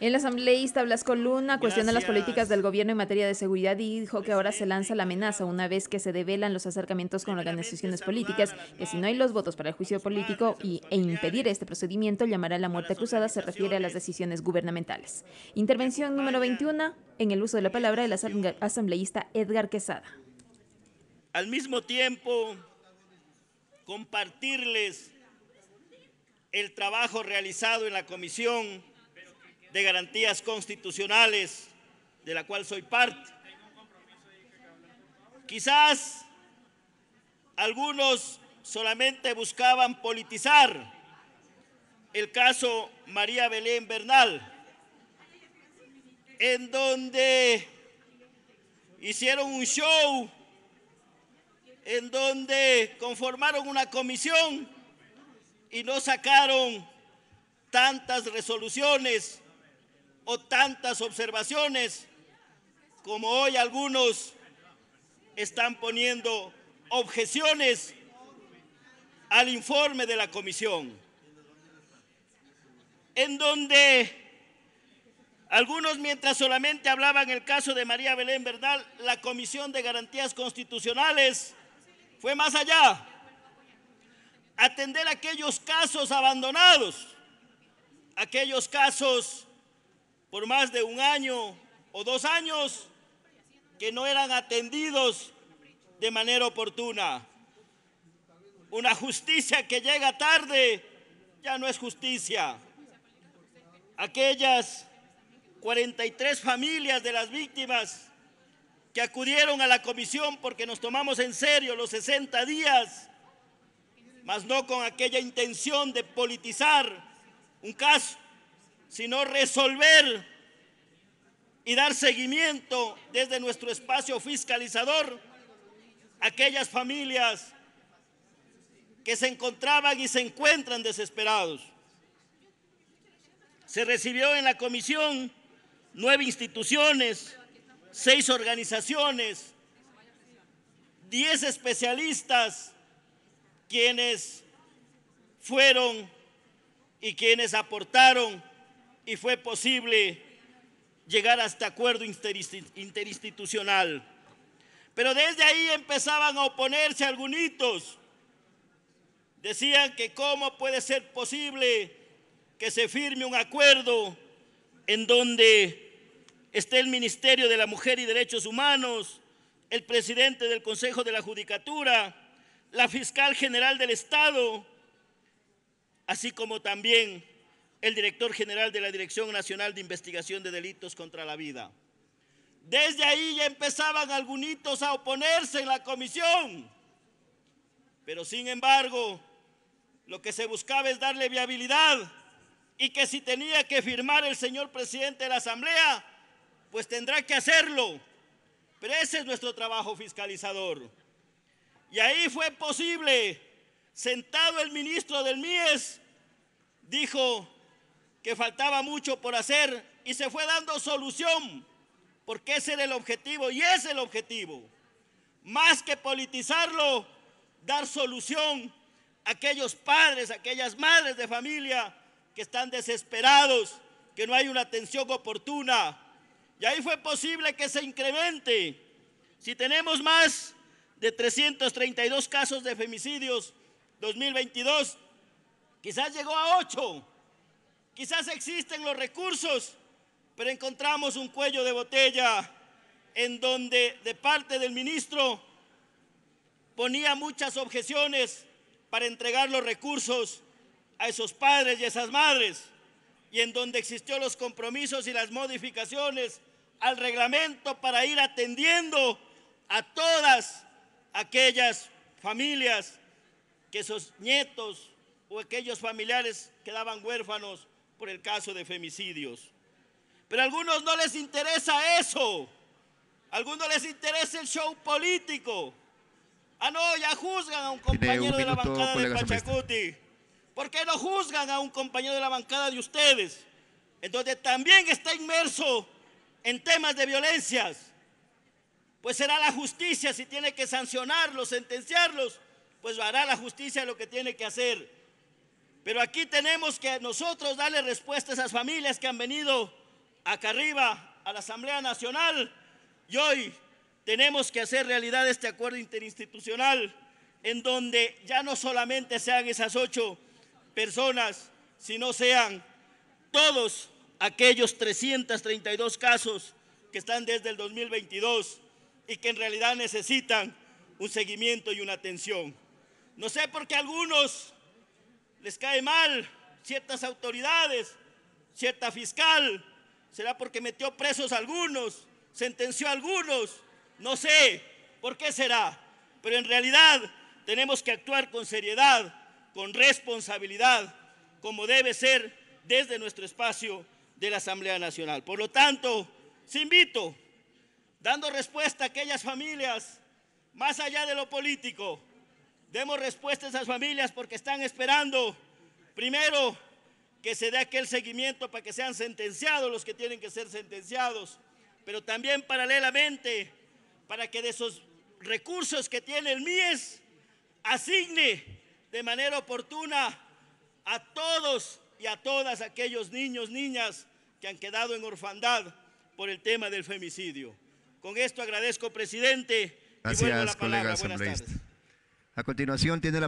El asambleísta Blasco Luna cuestiona las políticas del gobierno en materia de seguridad y dijo que ahora se lanza la amenaza una vez que se develan los acercamientos con organizaciones políticas, que si no hay los votos para el juicio político y, e impedir este procedimiento, llamará a la muerte cruzada, se refiere a las decisiones gubernamentales. Intervención número 21, en el uso de la palabra del asambleísta Edgar Quesada. Al mismo tiempo, compartirles el trabajo realizado en la comisión de Garantías Constitucionales, de la cual soy parte. Quizás algunos solamente buscaban politizar el caso María Belén Bernal, en donde hicieron un show, en donde conformaron una comisión y no sacaron tantas resoluciones o tantas observaciones como hoy algunos están poniendo objeciones al informe de la comisión, en donde algunos mientras solamente hablaban el caso de María Belén Verdal, la Comisión de Garantías Constitucionales fue más allá, atender aquellos casos abandonados, aquellos casos por más de un año o dos años que no eran atendidos de manera oportuna. Una justicia que llega tarde ya no es justicia. Aquellas 43 familias de las víctimas que acudieron a la comisión porque nos tomamos en serio los 60 días, mas no con aquella intención de politizar un caso sino resolver y dar seguimiento desde nuestro espacio fiscalizador a aquellas familias que se encontraban y se encuentran desesperados. Se recibió en la comisión nueve instituciones, seis organizaciones, diez especialistas, quienes fueron y quienes aportaron y fue posible llegar hasta acuerdo interinstitucional. Pero desde ahí empezaban a oponerse algunos. Decían que cómo puede ser posible que se firme un acuerdo en donde esté el Ministerio de la Mujer y Derechos Humanos, el presidente del Consejo de la Judicatura, la fiscal general del Estado, así como también el director general de la Dirección Nacional de Investigación de Delitos contra la Vida. Desde ahí ya empezaban algunos a oponerse en la comisión, pero sin embargo, lo que se buscaba es darle viabilidad y que si tenía que firmar el señor presidente de la Asamblea, pues tendrá que hacerlo. Pero ese es nuestro trabajo fiscalizador. Y ahí fue posible, sentado el ministro del MIES, dijo, que faltaba mucho por hacer y se fue dando solución, porque ese era el objetivo y es el objetivo. Más que politizarlo, dar solución a aquellos padres, a aquellas madres de familia que están desesperados, que no hay una atención oportuna. Y ahí fue posible que se incremente. Si tenemos más de 332 casos de femicidios 2022, quizás llegó a 8 Quizás existen los recursos, pero encontramos un cuello de botella en donde de parte del ministro ponía muchas objeciones para entregar los recursos a esos padres y esas madres, y en donde existió los compromisos y las modificaciones al reglamento para ir atendiendo a todas aquellas familias que sus nietos o aquellos familiares quedaban huérfanos por el caso de femicidios. Pero a algunos no les interesa eso. A algunos les interesa el show político. Ah, no, ya juzgan a un compañero de la bancada de Pachacuti. ¿Por qué no juzgan a un compañero de la bancada de ustedes? Entonces también está inmerso en temas de violencias. Pues será la justicia si tiene que sancionarlos, sentenciarlos, pues hará la justicia lo que tiene que hacer. Pero aquí tenemos que nosotros darle respuesta a esas familias que han venido acá arriba a la Asamblea Nacional y hoy tenemos que hacer realidad este acuerdo interinstitucional en donde ya no solamente sean esas ocho personas, sino sean todos aquellos 332 casos que están desde el 2022 y que en realidad necesitan un seguimiento y una atención. No sé por qué algunos les cae mal ciertas autoridades, cierta fiscal, será porque metió presos a algunos, sentenció a algunos, no sé por qué será, pero en realidad tenemos que actuar con seriedad, con responsabilidad, como debe ser desde nuestro espacio de la Asamblea Nacional. Por lo tanto, se invito, dando respuesta a aquellas familias, más allá de lo político, Demos respuestas a esas familias porque están esperando, primero, que se dé aquel seguimiento para que sean sentenciados los que tienen que ser sentenciados, pero también paralelamente para que de esos recursos que tiene el MIES asigne de manera oportuna a todos y a todas aquellos niños, niñas que han quedado en orfandad por el tema del femicidio. Con esto agradezco, presidente. y vuelvo a la palabra. Buenas tardes. A continuación tiene la